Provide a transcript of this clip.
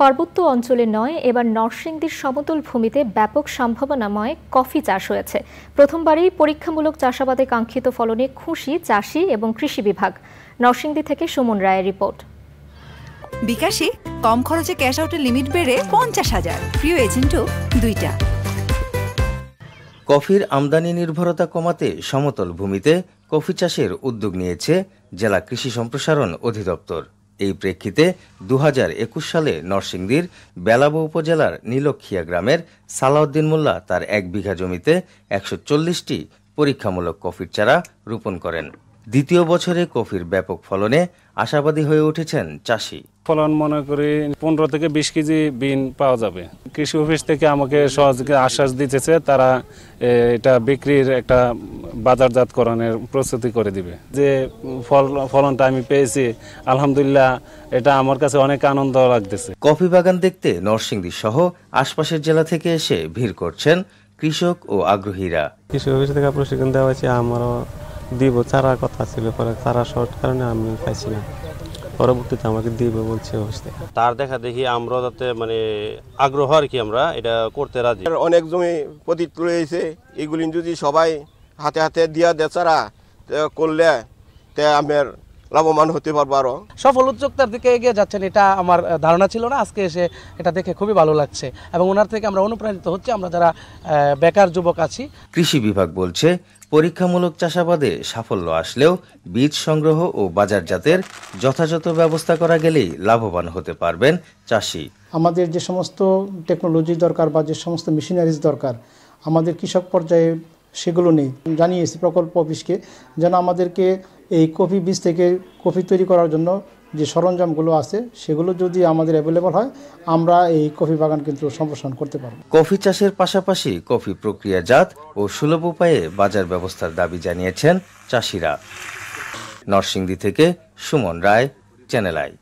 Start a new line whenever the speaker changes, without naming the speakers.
পার্বত্য অঞ্চলে নয় এবার নরসিংদীর সমতল ভূমিতে ব্যাপক সম্ভাবনাময় কফি চাষ হয়েছে প্রথমবারেই পরীক্ষামূলক চাষাবাদে কাঙ্ক্ষিত ফলনে খুশি চাষি এবং কৃষি বিভাগ নরসিংদী থেকে সুমন রায়ের রিপোর্ট
বিকাশে কম খরচে ক্যাশ আউটের লিমিট বেড়ে পঞ্চাশ হাজার প্রিয় এজেন্টও দুইটা
কফির আমদানি নির্ভরতা কমাতে সমতল ভূমিতে কফি চাষের উদ্যোগ নিয়েছে জেলা কৃষি সম্প্রসারণ অধিদপ্তর এই প্রেক্ষিতে দু সালে নরসিংদীর বেলাবো উপজেলার নীলক্ষিয়া গ্রামের সালাউদ্দিন মোল্লা তার এক বিঘা জমিতে একশো পরীক্ষামূলক কফির চারা রোপণ করেন দ্বিতীয় বছরে কফির ব্যাপক ফলনে আশাবাদী হয়ে উঠেছেন চাষি ফলন মনে করি
পনেরো থেকে বিশ কেজি বিন পাওয়া যাবে কৃষি অফিস থেকে আমাকে সহযোগী আশ্বাস দিতেছে তারা এটা বিক্রির একটা বাজারজাতকরণের প্রস্তুতি করে দিবে যে
ফল ফলনটা আমি পেয়েছি আলহামদুলিল্লাহ এটা আমার কাছে অনেক আনন্দ লাগতেছে কফি বাগান দেখতে নরসিংদী সহ আশপাশের জেলা থেকে এসে ভিড় করছেন কৃষক ও আগ্রহীরা কৃষি অফিস থেকে প্রশিক্ষণ দেওয়া হয়েছে আমারও দিব চারা কথা ছিল পরে চারা শর্ট কারণে আমি পাইছি না পরবর্তীতে আমাকে দিব বলছে হচ্ছে তার দেখা দেখি আমরা যাতে মানে আগ্রহ আর কি আমরা এটা করতে রাজি অনেক জমি পতিত
রয়েছে এগুলি যদি সবাই হাতে হাতে দিয়া দে চারা করলে তে আমার লাভবান হতে পারবো আরও সফল উদ্যোক্তার দিকে এগিয়ে যাচ্ছেন এটা আমার ধারণা ছিল না আজকে এসে এটা দেখে খুবই ভালো লাগছে এবং ওনার থেকে আমরা অনুপ্রাণিত হচ্ছে আমরা যারা বেকার
যুবক আছি কৃষি বিভাগ বলছে পরীক্ষামূলক চাষাবাদে সাফল্য আসলেও বীজ সংগ্রহ ও বাজারজাতের যথাযথ ব্যবস্থা করা গেলেই লাভবান হতে পারবেন চাষি
আমাদের যে সমস্ত টেকনোলজি দরকার বা যে সমস্ত মেশিনারিজ দরকার আমাদের কৃষক পর্যায়ে সেগুলো নেই জানিয়েছি প্রকল্প অফিসকে যেন আমাদেরকে এই কফি বীজ থেকে কফি তৈরি করার জন্য যে সরঞ্জামগুলো আছে সেগুলো যদি আমাদের অ্যাভেলেবল হয় আমরা এই কফি বাগান কিন্তু সম্প্রসারণ করতে পারব
কফি চাষের পাশাপাশি কফি প্রক্রিয়াজাত ও সুলভ উপায়ে বাজার ব্যবস্থার দাবি জানিয়েছেন চাষিরা নরসিংদী থেকে সুমন রায় চ্যানেল আই